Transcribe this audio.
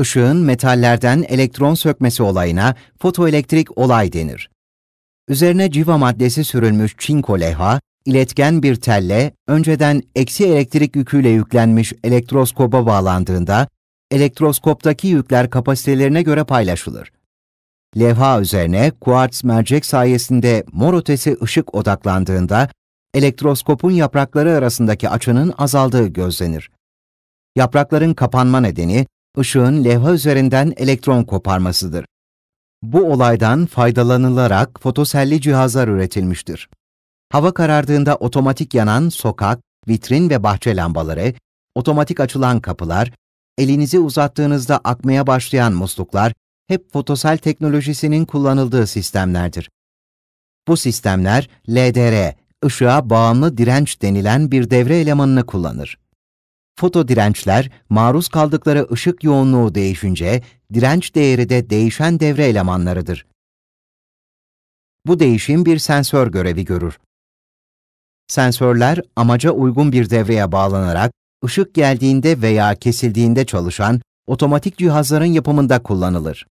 Işığın metallerden elektron sökmesi olayına fotoelektrik olay denir. Üzerine civa maddesi sürülmüş çinko leha, iletken bir telle önceden eksi elektrik yüküyle yüklenmiş elektroskoba bağlandığında elektroskoptaki yükler kapasitelerine göre paylaşılır. Levha üzerine kuarts mercek sayesinde mor ötesi ışık odaklandığında elektroskopun yaprakları arasındaki açının azaldığı gözlenir. Yaprakların kapanma nedeni ışığın levha üzerinden elektron koparmasıdır. Bu olaydan faydalanılarak fotoselli cihazlar üretilmiştir. Hava karardığında otomatik yanan sokak, vitrin ve bahçe lambaları, otomatik açılan kapılar, elinizi uzattığınızda akmaya başlayan musluklar hep fotosel teknolojisinin kullanıldığı sistemlerdir. Bu sistemler LDR, ışığa bağımlı direnç denilen bir devre elemanını kullanır. Fotodirençler maruz kaldıkları ışık yoğunluğu değişince direnç değeri de değişen devre elemanlarıdır. Bu değişim bir sensör görevi görür. Sensörler amaca uygun bir devreye bağlanarak ışık geldiğinde veya kesildiğinde çalışan otomatik cihazların yapımında kullanılır.